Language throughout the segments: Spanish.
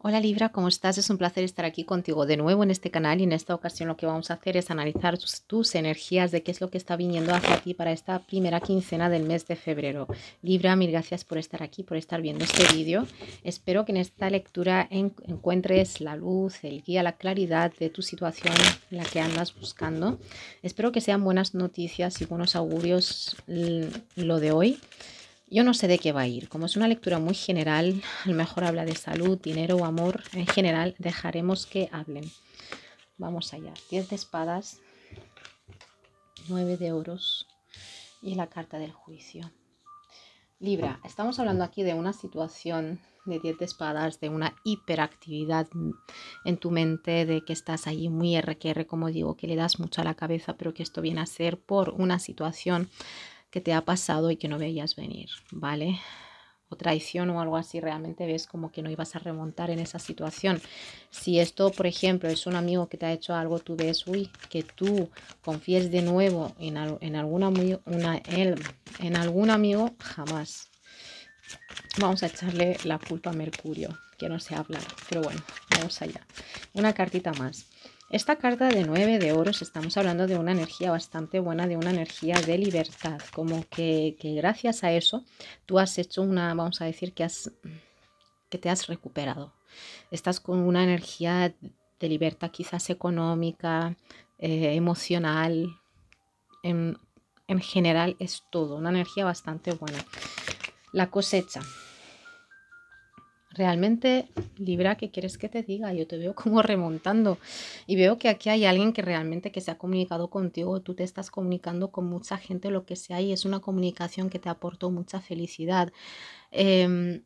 Hola Libra, ¿cómo estás? Es un placer estar aquí contigo de nuevo en este canal y en esta ocasión lo que vamos a hacer es analizar tus, energías de qué es lo que está viniendo hacia ti para esta primera quincena del mes de febrero. Libra, mil gracias por estar aquí, por estar viendo este vídeo. Espero que en esta lectura encuentres la luz, el guía, la claridad de tu situación la que andas buscando. Espero que sean buenas noticias y buenos augurios lo de hoy. Yo no sé de qué va a ir. Como es una lectura muy general, a lo mejor habla de salud, dinero o amor. En general, dejaremos que hablen. Vamos allá. 10 de espadas, 9 de oros y la carta del juicio. Libra, estamos hablando aquí de una situación de 10 de espadas, de una hiperactividad en tu mente, de que estás allí muy RQR, como digo, que le das mucho a la cabeza, pero que esto viene a ser por una situación que te ha pasado y que no veías venir, ¿vale? O traición o algo así, realmente ves como que no ibas a remontar en esa situación. Si esto, por ejemplo, es un amigo que te ha hecho algo, tú ves, uy, que tú confíes de nuevo en, alguna, una, en algún amigo, jamás. Vamos a echarle la culpa a Mercurio, que no se habla, pero bueno, vamos allá. Una cartita más. Esta carta de 9 de oros estamos hablando de una energía bastante buena, de una energía de libertad, como que, gracias a eso tú has hecho una, vamos a decir que, has, que te has recuperado. Estás con una energía de libertad quizás económica, eh, emocional, en, en general es todo, una energía bastante buena. La cosecha. Realmente, Libra, ¿qué quieres que te diga? Yo te veo como remontando y veo que aquí hay alguien que realmente que se ha comunicado contigo, tú te estás comunicando con mucha gente, lo que sea, y es una comunicación que te aportó mucha felicidad. Em,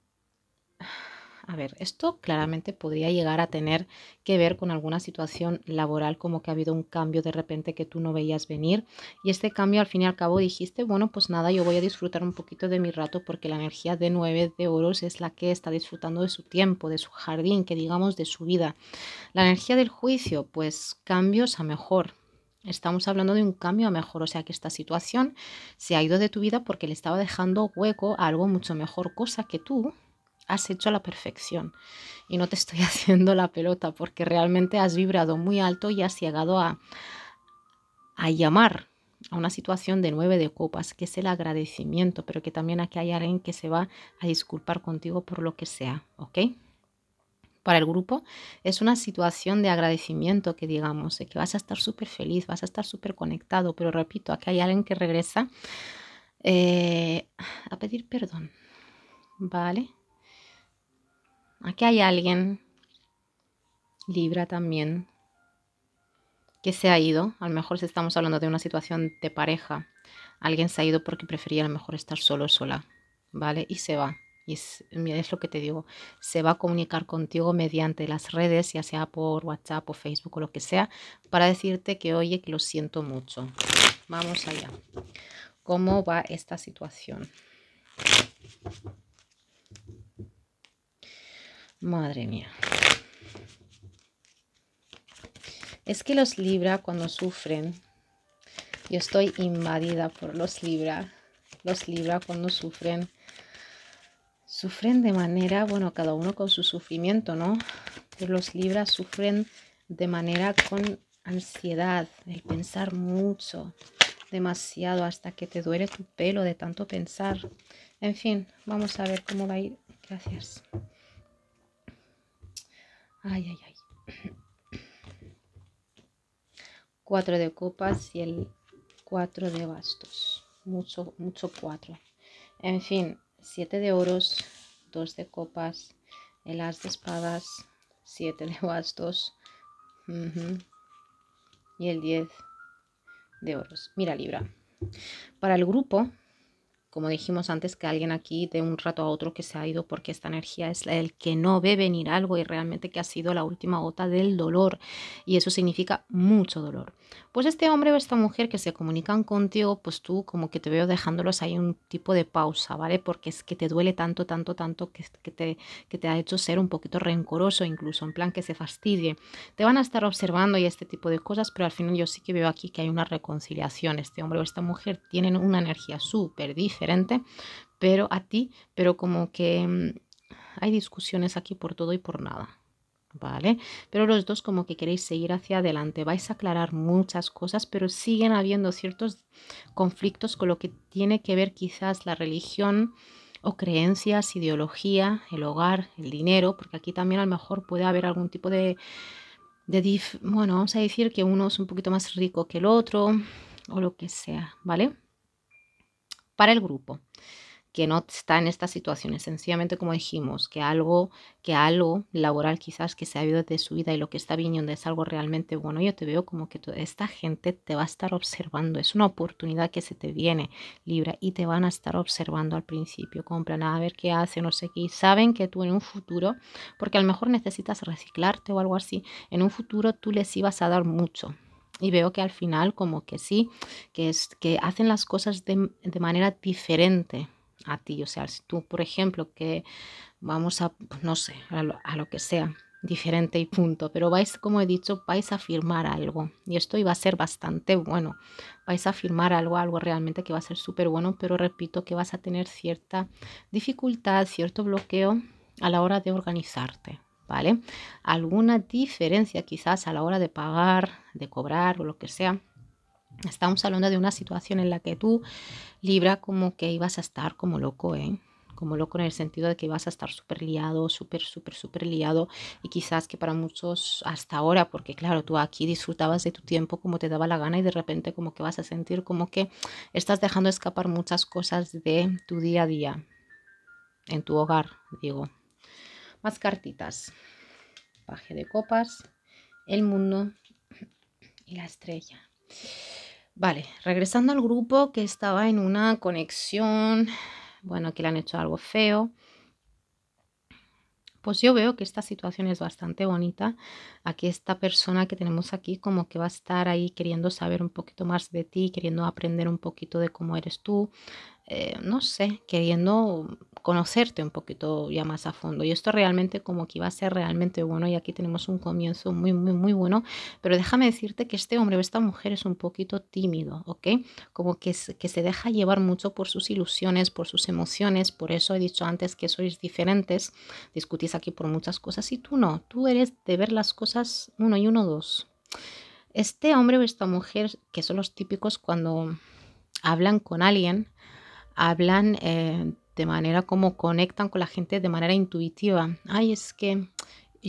a ver, esto claramente podría llegar a tener que ver con alguna situación laboral, como que ha habido un cambio de repente que tú no veías venir. Y este cambio al fin y al cabo dijiste, bueno, pues nada, yo voy a disfrutar un poquito de mi rato porque la energía de 9 de oros es la que está disfrutando de su tiempo, de su jardín, que digamos de su vida. La energía del juicio, pues cambios a mejor, Estamos hablando de un cambio a mejor, o sea que esta situación se ha ido de tu vida porque le estaba dejando hueco a algo mucho mejor, cosa que tú has hecho a la perfección y no te estoy haciendo la pelota porque realmente has vibrado muy alto y has llegado a, llamar a una situación de nueve de copas, que es el agradecimiento, pero que también aquí hay alguien que se va a disculpar contigo por lo que sea, ¿ok? Para el grupo es una situación de agradecimiento que digamos, que vas a estar súper feliz, vas a estar súper conectado, pero repito, aquí hay alguien que regresa eh, a pedir perdón, ¿vale? Aquí hay alguien, Libra también, que se ha ido. A lo mejor si estamos hablando de una situación de pareja, alguien se ha ido porque prefería a lo mejor estar solo o sola, ¿vale? Y se va. Y es, es lo que te digo, se va a comunicar contigo mediante las redes, ya sea por WhatsApp o Facebook o lo que sea, para decirte que oye, que lo siento mucho. Vamos allá. ¿Cómo va esta situación? Madre mía. Es que los Libra cuando sufren, yo estoy invadida por los Libra. Los Libra cuando sufren, sufren de manera, bueno, cada uno con su sufrimiento, ¿no? Pero los Libra sufren de manera con ansiedad, el pensar mucho, demasiado, hasta que te duele tu pelo de tanto pensar. En fin, vamos a ver cómo va a ir. Gracias. Ay, ay, ay. Cuatro de copas y el cuatro de bastos. Mucho, mucho cuatro. En fin, siete de oros, dos de copas, el as de espadas, siete de bastos. Y el diez de oros. Mira, Libra. Para el grupo como dijimos antes, que alguien aquí de un rato a otro que se ha ido porque esta energía es el que no ve venir algo y realmente que ha sido la última gota del dolor y eso significa mucho dolor. Pues este hombre o esta mujer que se comunican contigo, pues tú como que te veo dejándolos ahí un tipo de pausa, ¿vale? Porque es que te duele tanto, tanto, tanto que, que, te, que te ha hecho ser un poquito rencoroso incluso, en plan que se fastidie. Te van a estar observando y este tipo de cosas, pero al final yo sí que veo aquí que hay una reconciliación. Este hombre o esta mujer tienen una energía súper difícil diferente, pero a ti, pero como que mm, hay discusiones aquí por todo y por nada. ¿Vale? Pero los dos como que queréis seguir hacia adelante, vais a aclarar muchas cosas, pero siguen habiendo ciertos conflictos con lo que tiene que ver quizás la religión o creencias, ideología, el hogar, el dinero, porque aquí también a lo mejor puede haber algún tipo de, de dif bueno, vamos a decir que uno es un poquito más rico que el otro o lo que sea, ¿vale? para el grupo que no está en estas situaciones, sencillamente como dijimos, que algo, que algo laboral quizás que se ha ido de su vida y lo que está viniendo es algo realmente bueno, yo te veo como que toda esta gente te va a estar observando, es una oportunidad que se te viene, Libra, y te van a estar observando al principio, compran a ver qué hace, no sé qué, saben que tú en un futuro, porque a lo mejor necesitas reciclarte o algo así, en un futuro tú les ibas a dar mucho, y veo que al final como que sí, que, es, que hacen las cosas de, manera diferente a ti. O sea, si tú, por ejemplo, que vamos a, no sé, a lo, a lo que sea, diferente y punto, pero vais, como he dicho, vais a firmar algo y esto iba a ser bastante bueno, vais a firmar algo, algo realmente que va a ser súper bueno, pero repito que vas a tener cierta dificultad, cierto bloqueo a la hora de organizarte, ¿vale? Alguna diferencia quizás a la hora de pagar, de cobrar o lo que sea. Estamos hablando de una situación en la que tú, Libra, como que ibas a estar como loco, ¿eh? como loco en el sentido de que vas a estar súper liado, súper, súper, súper liado y quizás que para muchos hasta ahora, porque claro, tú aquí disfrutabas de tu tiempo como te daba la gana y de repente como que vas a sentir como que estás dejando escapar muchas cosas de tu día a día, en tu hogar, digo, más cartitas. Paje de copas, el mundo y la estrella. Vale, regresando al grupo que estaba en una conexión. Bueno, que le han hecho algo feo. Pues yo veo que esta situación es bastante bonita. Aquí esta persona que tenemos aquí como que va a estar ahí queriendo saber un poquito más de ti, queriendo aprender un poquito de cómo eres tú, eh, no sé, queriendo conocerte un poquito ya más a fondo. Y esto realmente como que iba a ser realmente bueno y aquí tenemos un comienzo muy, muy, muy bueno. Pero déjame decirte que este hombre o esta mujer es un poquito tímido, ¿ok? Como que, que se deja llevar mucho por sus ilusiones, por sus emociones. Por eso he dicho antes que sois diferentes. Discutís aquí por muchas cosas y tú no. Tú eres de ver las cosas uno y uno, dos. Este hombre o esta mujer, que son los típicos cuando hablan con alguien, hablan eh, de manera como conectan con la gente de manera intuitiva. Ay, es que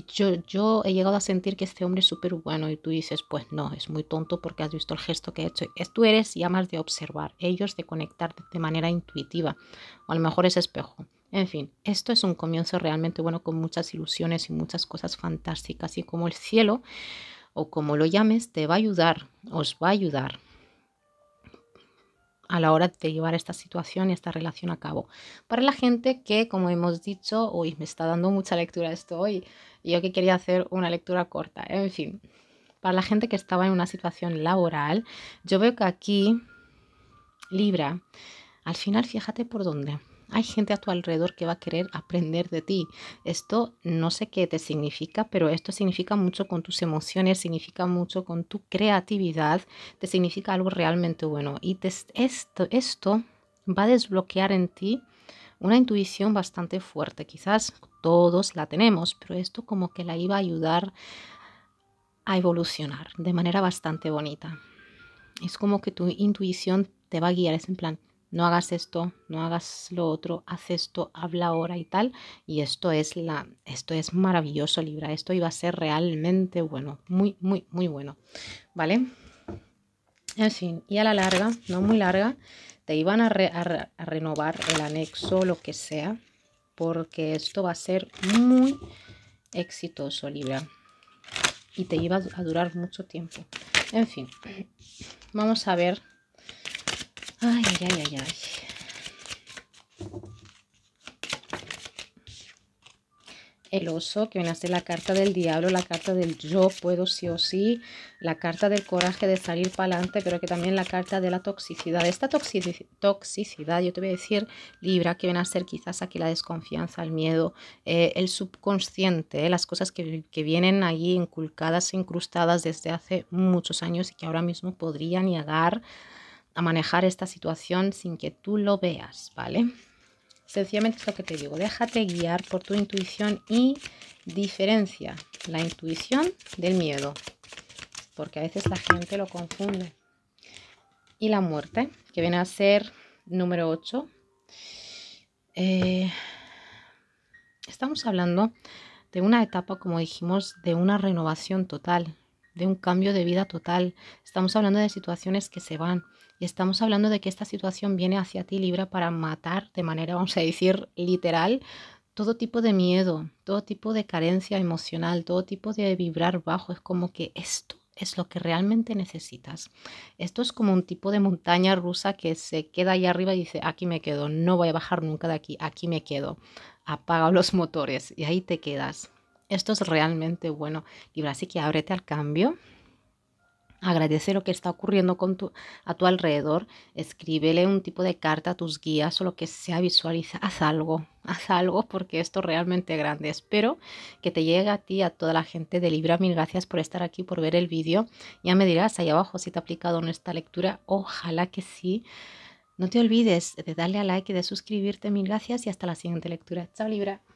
yo, yo he llegado a sentir que este hombre es súper bueno y tú dices, pues no, es muy tonto porque has visto el gesto que ha he hecho. Es, tú eres y amas de observar, ellos de conectar de manera intuitiva, o a lo mejor es espejo. En fin, esto es un comienzo realmente bueno con muchas ilusiones y muchas cosas fantásticas y como el cielo o como lo llames, te va a ayudar, os va a ayudar a la hora de llevar esta situación y esta relación a cabo. Para la gente que, como hemos dicho, hoy me está dando mucha lectura esto hoy, yo que quería hacer una lectura corta, en fin, para la gente que estaba en una situación laboral, yo veo que aquí Libra, al final fíjate por dónde. Hay gente a tu alrededor que va a querer aprender de ti. Esto no sé qué te significa, pero esto significa mucho con tus emociones, significa mucho con tu creatividad, te significa algo realmente bueno. Y esto, esto va a desbloquear en ti una intuición bastante fuerte. Quizás todos la tenemos, pero esto como que la iba a ayudar a evolucionar de manera bastante bonita. Es como que tu intuición te va a guiar, es en plan, no hagas esto, no hagas lo otro, haz esto, habla ahora y tal. Y esto es, la, esto es maravilloso, Libra. Esto iba a ser realmente bueno, muy, muy, muy bueno. ¿Vale? En fin, y a la larga, no muy larga, te iban a, renovar el anexo, lo que sea, porque esto va a ser muy exitoso, Libra. Y te iba a durar mucho tiempo. En fin, vamos a ver Ay, ay, ay, ay, El oso, que viene a ser la carta del diablo, la carta del yo puedo sí o sí, la carta del coraje de salir para adelante, pero que también la carta de la toxicidad. Esta toxicidad, yo te voy a decir, Libra, que viene a ser quizás aquí la desconfianza, el miedo, eh, el subconsciente, eh, las cosas que, vienen ahí inculcadas, incrustadas desde hace muchos años y que ahora mismo podrían llegar a manejar esta situación sin que tú lo veas, ¿vale? Sencillamente es lo que te digo, déjate guiar por tu intuición y diferencia la intuición del miedo, porque a veces la gente lo confunde. Y la muerte, que viene a ser número 8. Eh, estamos hablando de una etapa, como dijimos, de una renovación total, de un cambio de vida total. Estamos hablando de situaciones que se van, Estamos hablando de que esta situación viene hacia ti, Libra, para matar de manera, vamos a decir, literal, todo tipo de miedo, todo tipo de carencia emocional, todo tipo de vibrar bajo. Es como que esto es lo que realmente necesitas. Esto es como un tipo de montaña rusa que se queda ahí arriba y dice, aquí me quedo, no voy a bajar nunca de aquí, aquí me quedo. Apaga los motores y ahí te quedas. Esto es realmente bueno, Libra, así que ábrete al cambio, Agradece lo que está ocurriendo con tu, a tu alrededor. Escríbele un tipo de carta a tus guías o lo que sea, visualiza. Haz algo, haz algo porque esto realmente grande. Espero que te llegue a ti, a toda la gente de Libra. Mil gracias por estar aquí, por ver el vídeo. Ya me dirás ahí abajo si te ha aplicado en esta lectura. Ojalá que sí. No te olvides de darle a like y de suscribirte. Mil gracias y hasta la siguiente lectura. Chao Libra.